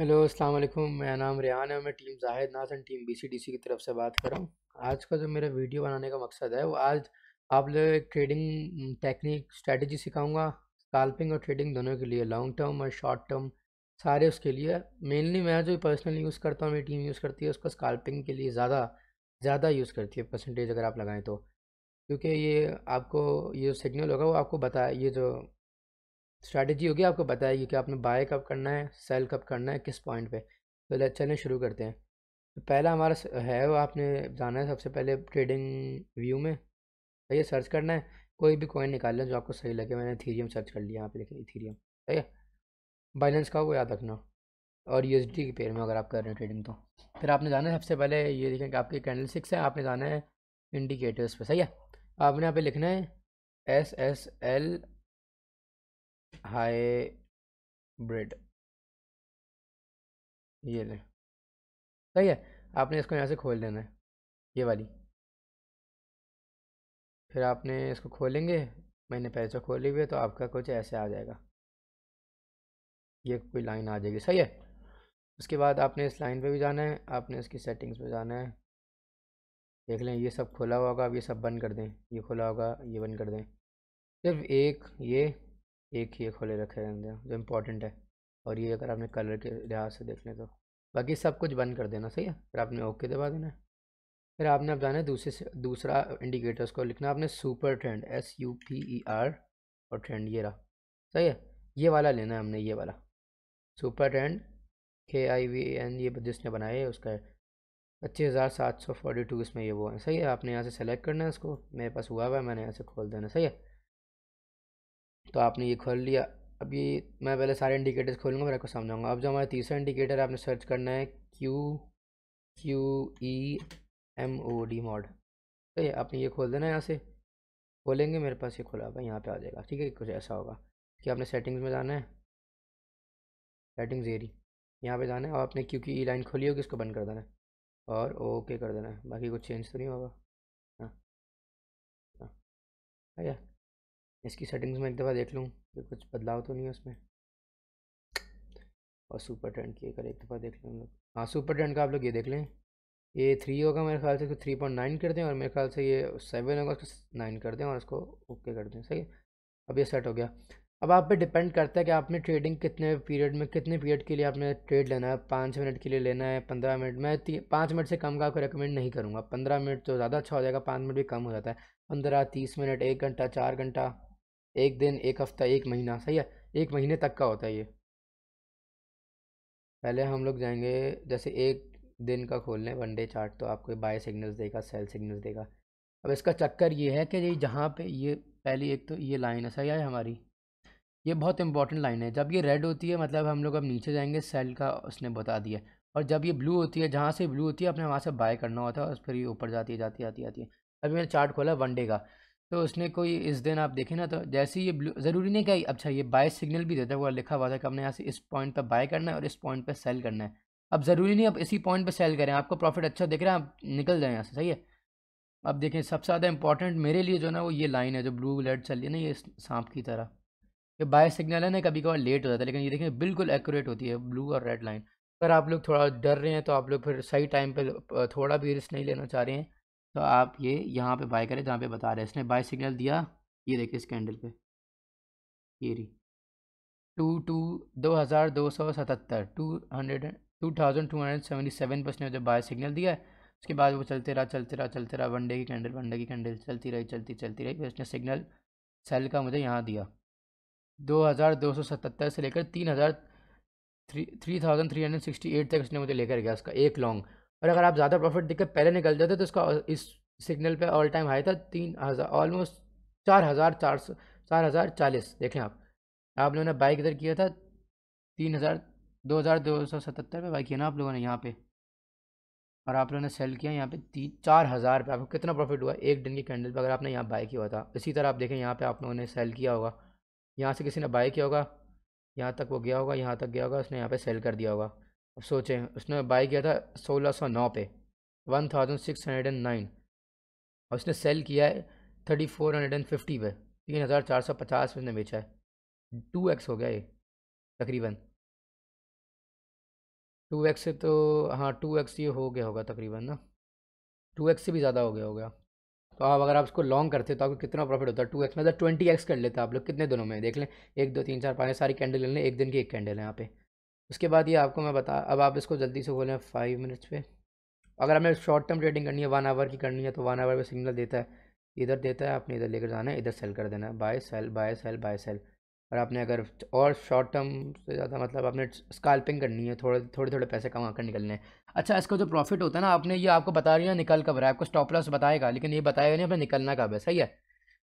hello अस्सलाम वालेकुम मेरा नाम रियान है मैं टीम जाहिद नासन टीम बीसीडीसी की तरफ से बात कर रहा हूँ आज का जो मेरा वीडियो बनाने का मकसद है वो आज आप लोग एक ट्रेडिंग टेक्निक स्ट्रेटजी सिखाऊंगा स्काल्पिंग और ट्रेडिंग दोनों के लिए लॉन्ग टर्म और शॉर्ट टर्म सारे उसके लिए मेनली मैं जो पर्सनली यूज़ करता हूँ मेरी टीम यूज़ करती है उसका स्काल्पिंग के लिए ज़्यादा ज़्यादा यूज़ करती है परसेंटेज अगर आप लगाएँ तो क्योंकि ये आपको ये सिग्नल होगा वो आपको बताए ये जो स्ट्रैटेजी होगी आपको बताएगी कि आपने बाय कब करना है सेल कब करना है किस पॉइंट पे तो चलें शुरू करते हैं तो पहला हमारा है वो आपने जाना है सबसे पहले ट्रेडिंग व्यू में सही तो है सर्च करना है कोई भी कॉइन निकाल लें जो आपको सही लगे मैंने थीरियम सर्च कर लिया यहाँ पे लिखें थीरियम ठीक है बाइलेंस का वो याद रखना और यू की पेयर में अगर आप कर रहे हैं ट्रेडिंग तो फिर आपने जाना है सबसे पहले ये देखें कि आपके कैंडल सिक्स है आपने जाना है इंडिकेटर्स पर सही है आपने यहाँ पे लिखना है एस एस एल हाइब्रिड ये लें सही है आपने इसको यहाँ से खोल देना है ये वाली फिर आपने इसको खोलेंगे मैंने पहले से खोली हुई है तो आपका कुछ ऐसे आ जाएगा ये कोई लाइन आ जाएगी सही है उसके बाद आपने इस लाइन पे भी जाना है आपने इसकी सेटिंग्स पे जाना है देख लें ये सब खुला होगा आप ये सब बंद कर दें ये खुला होगा ये बंद कर दें सिर्फ एक ये एक ही खोले रखे रहते जो इम्पोर्टेंट है और ये अगर आपने कलर के लिहाज से देख लें तो बाकी सब कुछ बंद कर देना सही है फिर आपने ओके दबा देना है फिर आपने आप जाना है दूसरे से दूसरा इंडिकेटर्स को लिखना आपने super trend S U P E R और ट्रेंड ये रहा सही है ये वाला लेना है हमने ये वाला सुपर ट्रेंड के आई वी एन ये जिसने बनाया है उसका पच्चीस हज़ार सात सौ फोर्टी टू इसमें ये वो है सही है आपने यहाँ से सेलेक्ट करना है इसको मेरे पास हुआ हुआ है मैंने यहाँ से खोल देना सही है तो आपने ये खोल लिया अभी मैं पहले सारे इंडिकेटर्स खोलूँगा फिर आपको समझाऊंगा अब जो हमारा तीसरा इंडिकेटर आपने सर्च करना है Q Q E M O D mod ठीक है आपने ये खोल देना है यहाँ से खोलेंगे मेरे पास ये खोला होगा यहाँ पे आ जाएगा ठीक है कुछ ऐसा होगा कि आपने सेटिंग्स में जाना है सेटिंग्स एरी यहाँ पे जाना है और आपने क्योंकि ई लाइन खोली होगी उसको बंद कर देना है और ओके कर देना है बाकी कुछ चेंज तो नहीं होगा हाँ हाँ इसकी सेटिंग्स में एक दफ़ा देख लूँ कि कुछ बदलाव तो नहीं है उसमें और सुपर ट्रेंड की अगर एक दफ़ा देख लें हम लोग हाँ सुपर ट्रेंड का आप लोग ये देख लें ये थ्री होगा मेरे ख्याल से इसको थ्री पॉइंट नाइन कर दें और मेरे ख्याल से ये सेवन होगा उसको नाइन कर दें और उसको ओके कर दें सही अब ये सेट हो गया अब आप पे डिपेंड करता है कि आपने ट्रेडिंग कितने पीरियड में कितने पीरियड के लिए आपने ट्रेड लेना है पाँच मिनट के लिए लेना है पंद्रह मिनट मैं पाँच मिनट से कम का आपको रिकमेंड नहीं करूँगा पंद्रह मिनट तो ज़्यादा अच्छा हो जाएगा पाँच मिनट भी कम हो जाता है पंद्रह तीस मिनट एक घंटा चार घंटा एक दिन एक हफ्ता एक महीना सही है एक महीने तक का होता है ये पहले हम लोग जाएंगे जैसे एक दिन का खोल लें वनडे चार्ट तो आपको बाय सिग्नल्स देगा सेल सिग्नल्स देगा अब इसका चक्कर ये है कि ये जहाँ पे ये पहली एक तो ये लाइन है सही है हमारी ये बहुत इंपॉर्टेंट लाइन है जब ये रेड होती है मतलब हम लोग अब नीचे जाएंगे सेल का उसने बता दिया और जब ये ब्लू होती है जहाँ से ब्लू होती है अपने वहाँ से बाय करना होता है और फिर ये ऊपर जाती है जाती आती आती है अभी मैंने चार्ट खोला वनडे का तो उसने कोई इस दिन आप देखें ना तो जैसे ये ब्लू ज़रूरी नहीं कि अच्छा ये बाय सिग्नल भी देता हुआ लिखा हुआ था कि हमने यहाँ से इस पॉइंट पर बाय करना है और इस पॉइंट पर सेल करना है अब ज़रूरी नहीं अब इसी पॉइंट पर सेल करें आपको प्रॉफिट अच्छा दिख रहा है आप निकल जाएँ यहाँ से सही है अब देखें सबसे ज़्यादा इंपॉर्टेंट मेरे लिए जो ना वो ये लाइन है जो ब्लू रेड चल रही है ना ये सांप की तरह ये बाय सिग्नल है ना कभी कभार लेट हो जाता है लेकिन ये देखें बिल्कुल एक्यूरेट होती है ब्लू और रेड लाइन अगर आप लोग थोड़ा डर रहे हैं तो आप लोग फिर सही टाइम पर थोड़ा भी रिस्क नहीं लेना चाह रहे हैं तो आप ये यहाँ पे बाय करें जहाँ पे बता रहे हैं इसने बाय सिग्नल दिया ये देखिए इस कैंडल पे ये रही टू टू दो हज़ार दो सौ सतहत्तर two hundred two thousand two hundred seventy seven पर उसने जो बाय सिग्नल दिया है उसके बाद वो चलते रहा चलते रहा चलते रहा वनडे की कैंडल वनडे की कैंडल चलती रही चलती चलती रही फिर उसने सिग्नल सेल का मुझे यहाँ दिया दो हज़ार दो सौ सतहत्तर से लेकर तीन हज़ार three three thousand three hundred sixty eight तक उसने मुझे लेकर गया उसका एक लॉन्ग और अगर आप ज़्यादा प्रॉफिट देख पहले निकल जाते तो इसका इस सिग्नल पे ऑल टाइम हाई था तीन हज़ार ऑलमोस्ट चार हज़ार चार सौ चार हज़ार चालीस देखें आप आप लोगों ने बाई किधर किया था तीन हज़ार दो हज़ार दो सौ सतहत्तर पर बाई किया ना आप लोगों ने यहाँ पे और आप लोगों ने सेल किया यहाँ पे तीन चार हज़ार पर आपको कितना प्रॉफिट हुआ एक दिन की कैंडल पर अगर आपने यहाँ बाई किया था इसी तरह आप देखें यहाँ पे आप लोगों ने सेल किया होगा यहाँ से किसी ने बाई किया होगा यहाँ तक वो गया होगा यहाँ तक गया होगा उसने यहाँ पर सेल कर दिया होगा अब सोचें उसने बाई किया था सोलह सौ नौ पे one thousand six hundred and nine और उसने सेल किया है thirty four hundred and fifty पे तीन हज़ार चार सौ पचास उसने बेचा है टू एक्स हो गया ये तकरीबन टू एक्स से तो हाँ टू एक्स ये हो गया होगा तकरीबन ना टू एक्स से भी ज़्यादा हो गया होगा तो आप अगर आप इसको लॉन्ग करते तो आपको कितना प्रॉफिट होता है टू एक्स मतलब ट्वेंटी एक्स कर लेते आप लोग कितने दिनों में देख लें एक दो तीन चार पाँच सारी कैंडल ले लें एक दिन की एक कैंडल है यहाँ पे उसके बाद ये आपको मैं बता अब आप इसको जल्दी से खोलें फाइव मिनट्स पे अगर हमें शॉर्ट टर्म ट्रेडिंग करनी है वन आवर की करनी है तो वन आवर पे सिग्नल देता है इधर देता है आपने इधर लेकर जाना है इधर सेल कर देना है buy sell buy sell buy sell और आपने अगर और शॉर्ट टर्म से ज़्यादा मतलब आपने स्काल्पिंग करनी है थोड़े थोड़े थोड़े पैसे कमा कर निकलने अच्छा इसका जो प्रॉफिट होता है ना आपने ये आपको बता रही है निकल कब रहा है आपको स्टॉप लॉस बताएगा लेकिन ये बताएगा नहीं आपने निकलना कब है सही है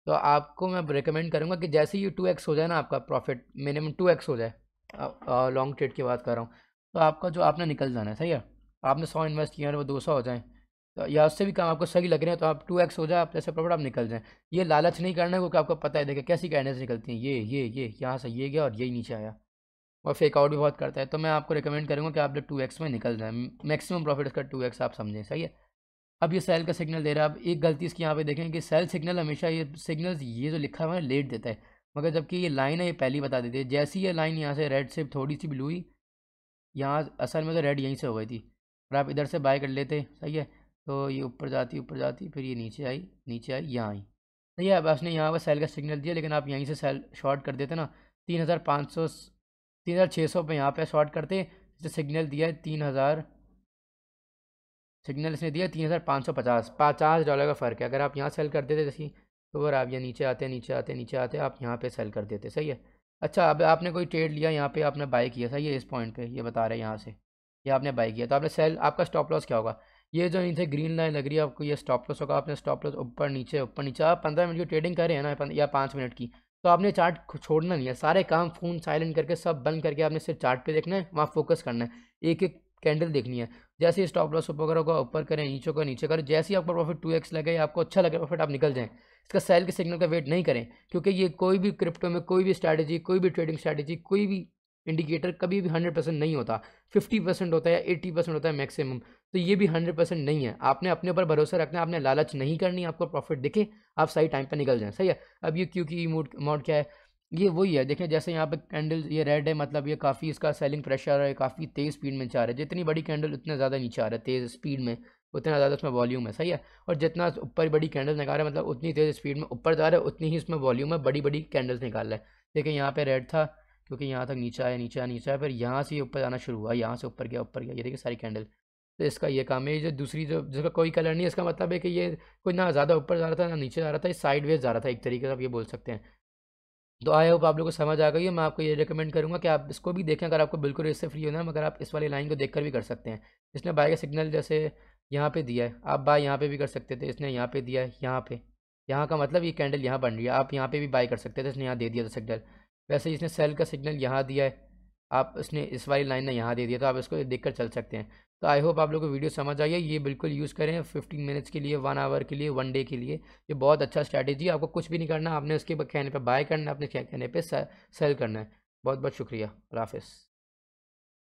तो आपको मैं रिकमेंड करूँगा कि जैसे ही टू एक्स हो जाए ना आपका प्रॉफिट मिनिमम टू एक्स हो जाए लॉन्ग ट्रेड की बात कर रहा हूँ तो आपका जो आपने निकल जाना है सही है आपने सौ इन्वेस्ट किया है वो दो सौ हो जाए तो या उससे भी काम आपको सही लग रहे हैं तो आप टू एक्स हो जाए आप जैसे प्रॉफिट आप निकल जाएँ ये लालच नहीं करना है क्योंकि आपको पता है देखिए कैसी कैंडल्स निकलती हैं ये ये ये यहाँ से ये गया और यही नीचे आया और फेक आउट भी बहुत करता है तो मैं आपको रिकमेंड करूँगा कि आप जो टू एक्स में निकल जाएँ मैक्सिमम प्रॉफिट इसका टू एक्स आप समझें सही है अब ये सेल का सिग्नल दे रहा है अब एक गलती इसकी यहाँ पे देखें कि सेल सिग्नल हमेशा ये सिग्नल ये जो लिखा हुआ है लेट देता है मगर जबकि ये लाइन है ये पहली बता देती है जैसी ये लाइन यहाँ से रेड से थोड़ी सी ब्लू हुई यहाँ असल में तो रेड यहीं से हो गई थी और आप इधर से बाय कर लेते सही है तो ये ऊपर जाती ऊपर जाती फिर ये नीचे आई नीचे आई यहाँ आई सही है अब उसने यहाँ पर सेल का सिग्नल दिया लेकिन आप यहीं से सेल शॉर्ट कर देते ना तीन हज़ार पाँच सौ तीन हज़ार छः सौ पर यहाँ पर शॉर्ट करते इसने सिग्नल दिया है तीन हज़ार सिग्नल इसने दिया तीन हज़ार पाँच सौ पचास पचास डॉलर का फ़र्क है अगर आप यहाँ सेल कर देते जैसे और आप ये नीचे आते नीचे आते नीचे आते आप यहाँ पे सेल कर देते सही है अच्छा अब आपने कोई ट्रेड लिया यहाँ पे आपने बाई किया सही है इस पॉइंट पे ये बता रहे हैं यहाँ से ये आपने बाई किया तो आपने सेल आपका स्टॉप लॉस क्या होगा ये जो नीचे ग्रीन लाइन लग रही है आपको ये स्टॉप लॉस होगा आपने स्टॉप लॉस ऊपर नीचे ऊपर नीचे आप पंद्रह मिनट की ट्रेडिंग कर रहे हैं ना या पाँच मिनट की तो आपने चार्ट छोड़ना नहीं है सारे काम फ़ोन साइलेंट करके सब बंद करके आपने सिर्फ चार्ट पे देखना है वहाँ फोकस करना है एक एक कैंडल देखनी है जैसे ही स्टॉप लॉस ऊपर करोगे ऊपर करें नीचे को नीचे करें जैसे ही आपका प्रॉफिट टू एक्स लगे आपको अच्छा लगे प्रॉफिट आप निकल जाएँ इसका सेल के सिग्नल का वेट नहीं करें क्योंकि ये कोई भी क्रिप्टो में कोई भी स्ट्रैटेजी कोई भी ट्रेडिंग स्ट्रैटेजी कोई भी इंडिकेटर कभी भी हंड्रेड परसेंट नहीं होता फिफ्टी परसेंट होता है या एट्टी परसेंट होता है मैक्सिमम तो ये भी हंड्रेड परसेंट नहीं है आपने अपने ऊपर भरोसा रखना है आपने लालच नहीं करनी आपको प्रॉफिट दिखे आप सही टाइम पर निकल जाएं सही है अब ये क्योंकि मोड मोड क्या है ये वही है देखें जैसे यहाँ पर कैंडल ये रेड है मतलब ये काफ़ी इसका सेलिंग प्रेशर है काफ़ी तेज़ स्पीड में चाह रहा है जितनी बड़ी कैंडल उतना ज़्यादा नीचे आ रहा है तेज़ स्पीड में उतना ज़्यादा उसमें वॉल्यूम है सही है और जितना ऊपर बड़ी कैंडल्स निकाल रहा है मतलब उतनी तेज़ स्पीड में ऊपर जा रहा है उतनी ही उसमें वॉल्यूम है बड़ी बड़ी कैंडल्स निकाल रहा है देखिए यहाँ पे रेड था क्योंकि यहाँ तक नीचा है नीचा है नीचा है फिर यहाँ से ऊपर जाना शुरू हुआ यहाँ से ऊपर गया ऊपर गया ये देखिए सारी कैंडल तो इसका ये काम है ये जो दूसरी जो जिसका कोई कलर नहीं इसका मतलब है कि ये कोई ना ज़्यादा ऊपर जा रहा था ना नीचे जा रहा था साइड वेज जा रहा था एक तरीके से आप ये बोल सकते हैं तो आई होप आप लोगों को समझ आ गई है मैं आपको ये रिकमेंड करूँगा कि आप इसको भी देखें अगर आपको बिल्कुल इससे फ्री होना है मगर आप इस वाली लाइन को देखकर भी कर सकते हैं इसमें बाइक सिग्नल जैसे यहाँ पे दिया है आप बाय यहाँ पे भी कर सकते थे इसने यहाँ पे दिया है यहाँ पे यहाँ का मतलब ये कैंडल यहाँ बन रही है आप यहाँ पे भी बाय कर सकते थे इसने यहाँ दे दिया था सिग्नल वैसे इसने सेल का सिग्नल यहाँ दिया है आप उसने इस वाली लाइन ने यहाँ दे दिया तो आप इसको देख कर चल सकते हैं तो आई होप आप लोग को वीडियो समझ आइए ये बिल्कुल यूज़ करें फिफ्टीन मिनट्स के लिए वन आवर के लिए वन डे के लिए ये बहुत अच्छा स्ट्रैटेजी है आपको कुछ भी नहीं करना आपने उसके कहने पर बाय करना है अपने कहने पर सेल करना है बहुत बहुत शुक्रिया हाफिज़